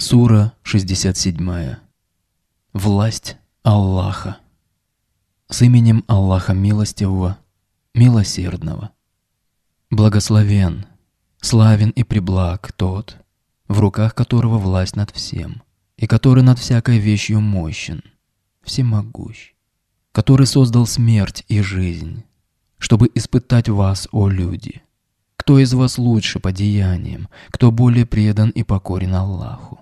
Сура 67. Власть Аллаха. С именем Аллаха Милостивого, Милосердного. Благословен, славен и приблаг тот, в руках которого власть над всем, и который над всякой вещью мощен, всемогущ, который создал смерть и жизнь, чтобы испытать вас, о люди. Кто из вас лучше по деяниям, кто более предан и покорен Аллаху?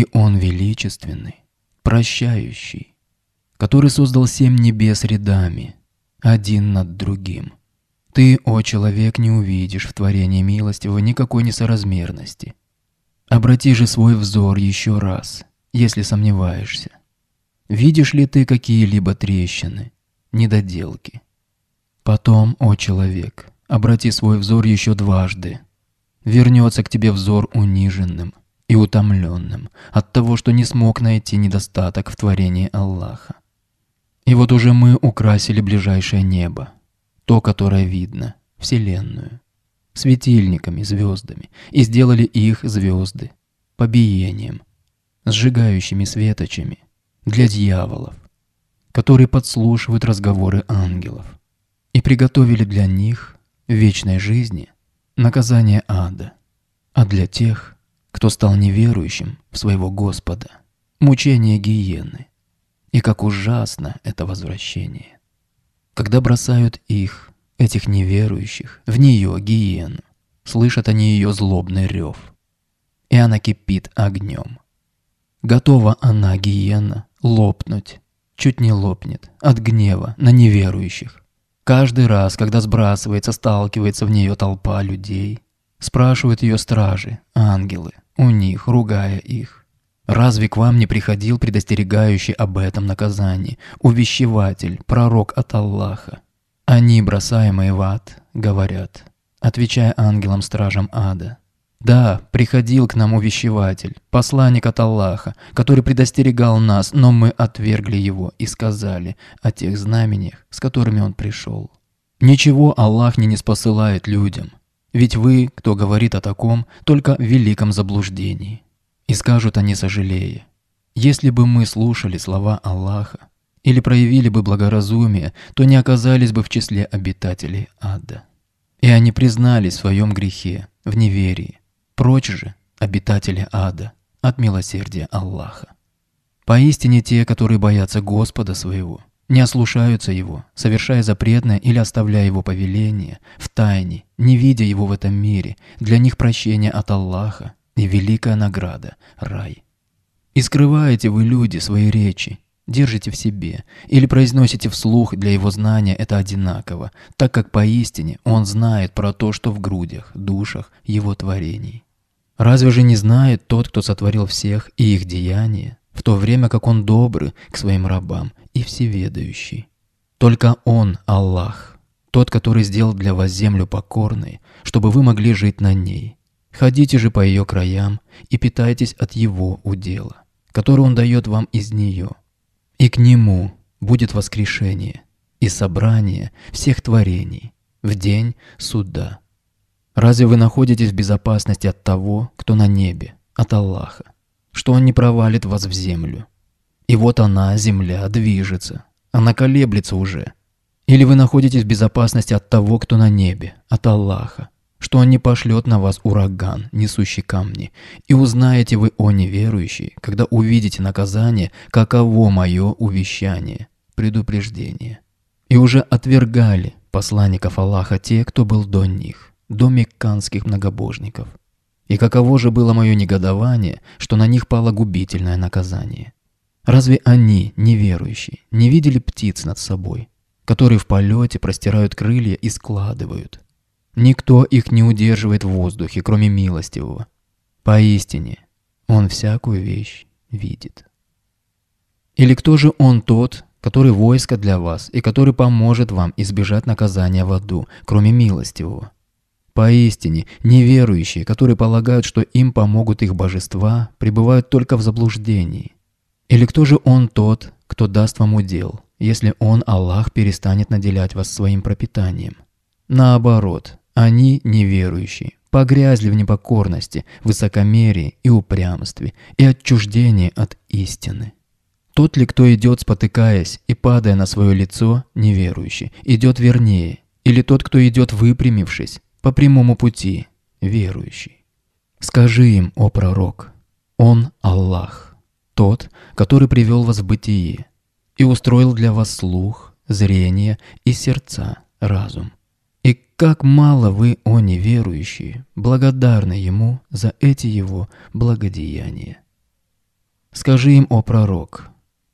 И Он величественный, прощающий, который создал семь небес рядами, один над другим. Ты, о человек, не увидишь в творении милостивого никакой несоразмерности. Обрати же свой взор еще раз, если сомневаешься. Видишь ли ты какие-либо трещины, недоделки? Потом, о человек, обрати свой взор еще дважды. Вернется к тебе взор униженным – и утомленным от того, что не смог найти недостаток в творении Аллаха. И вот уже мы украсили ближайшее небо, то, которое видно, Вселенную, светильниками, звездами, и сделали их звезды, побиением, сжигающими светочами для дьяволов, которые подслушивают разговоры ангелов, и приготовили для них вечной жизни наказание ада, а для тех – кто стал неверующим в своего Господа, мучение гиены. И как ужасно это возвращение. Когда бросают их, этих неверующих, в нее гиену, слышат они ее злобный рев. И она кипит огнем. Готова она, гиена, лопнуть, чуть не лопнет, от гнева на неверующих. Каждый раз, когда сбрасывается, сталкивается в нее толпа людей, спрашивают ее стражи, ангелы – у них, ругая их. Разве к вам не приходил предостерегающий об этом наказании, увещеватель, пророк от Аллаха? Они, бросаемые в ад, говорят, отвечая ангелам-стражам ада. Да, приходил к нам увещеватель, посланник от Аллаха, который предостерегал нас, но мы отвергли его и сказали о тех знамениях, с которыми он пришел. Ничего Аллах не не неспосылает людям, ведь вы, кто говорит о таком, только в великом заблуждении. И скажут они сожалея. Если бы мы слушали слова Аллаха или проявили бы благоразумие, то не оказались бы в числе обитателей ада. И они признали в своем грехе, в неверии. Прочь же, обитатели ада, от милосердия Аллаха. Поистине те, которые боятся Господа своего – не ослушаются его, совершая запретное или оставляя его повеление, в тайне, не видя его в этом мире, для них прощение от Аллаха и великая награда – рай. И скрываете вы, люди, свои речи, держите в себе или произносите вслух для его знания это одинаково, так как поистине он знает про то, что в грудях, душах его творений. Разве же не знает тот, кто сотворил всех и их деяния, в то время как он добрый к своим рабам и всеведающий. Только он, Аллах, тот, который сделал для вас землю покорной, чтобы вы могли жить на ней. Ходите же по ее краям и питайтесь от его удела, который он дает вам из нее. И к нему будет воскрешение и собрание всех творений в день суда. Разве вы находитесь в безопасности от того, кто на небе, от Аллаха? что он не провалит вас в землю. И вот она, земля, движется. Она колеблется уже. Или вы находитесь в безопасности от того, кто на небе, от Аллаха, что он не пошлет на вас ураган, несущий камни. И узнаете вы, о неверующий, когда увидите наказание, каково мое увещание, предупреждение. И уже отвергали посланников Аллаха те, кто был до них, до мекканских многобожников. И каково же было мое негодование, что на них пало губительное наказание. Разве они, неверующие, не видели птиц над собой, которые в полете простирают крылья и складывают? Никто их не удерживает в воздухе, кроме милостивого. Поистине, он всякую вещь видит. Или кто же он тот, который войско для вас и который поможет вам избежать наказания в аду, кроме милостивого? Поистине, неверующие, которые полагают, что им помогут их божества, пребывают только в заблуждении. Или кто же он тот, кто даст вам удел, если он, Аллах, перестанет наделять вас своим пропитанием? Наоборот, они неверующие, погрязли в непокорности, высокомерии и упрямстве, и отчуждении от истины. Тот ли, кто идет, спотыкаясь и падая на свое лицо, неверующий, идет вернее, или тот, кто идет выпрямившись, по прямому пути верующий. Скажи им, о пророк, Он Аллах, тот, который привел вас в бытие и устроил для вас слух, зрение и сердца, разум. И как мало вы, о неверующие, благодарны Ему за эти Его благодеяния. Скажи им, о пророк,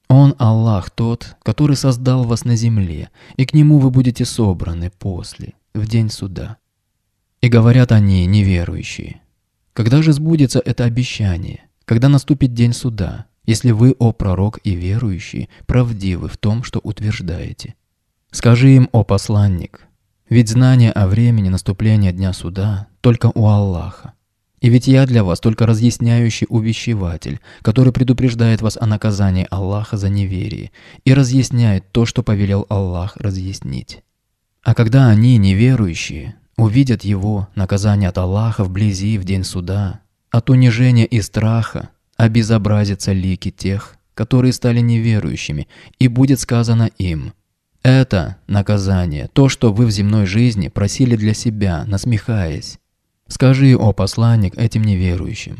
Он Аллах тот, который создал вас на земле, и к Нему вы будете собраны после, в день суда. И говорят они, неверующие, когда же сбудется это обещание, когда наступит день суда, если вы, о пророк и верующий, правдивы в том, что утверждаете? Скажи им, о посланник, ведь знание о времени наступления дня суда только у Аллаха. И ведь я для вас только разъясняющий увещеватель, который предупреждает вас о наказании Аллаха за неверие и разъясняет то, что повелел Аллах разъяснить. А когда они, неверующие, увидят его наказание от Аллаха вблизи в день суда, от унижения и страха обезобразятся лики тех, которые стали неверующими, и будет сказано им «Это наказание, то, что вы в земной жизни просили для себя, насмехаясь. Скажи, о посланник, этим неверующим».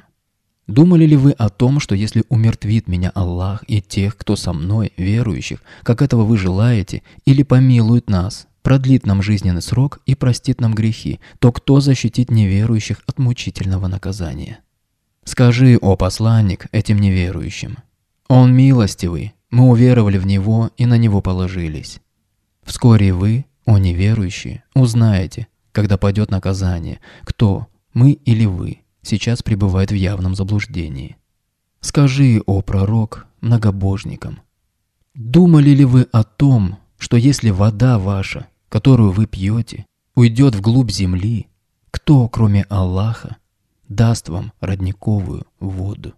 Думали ли вы о том, что если умертвит меня Аллах и тех, кто со мной, верующих, как этого вы желаете, или помилует нас, продлит нам жизненный срок и простит нам грехи, то кто защитит неверующих от мучительного наказания? Скажи, о посланник, этим неверующим. Он милостивый, мы уверовали в Него и на Него положились. Вскоре вы, о неверующие, узнаете, когда пойдет наказание, кто, мы или вы, сейчас пребывает в явном заблуждении. Скажи, о пророк, многобожникам, думали ли вы о том, что если вода ваша которую вы пьете, уйдет вглубь земли, кто, кроме Аллаха, даст вам родниковую воду?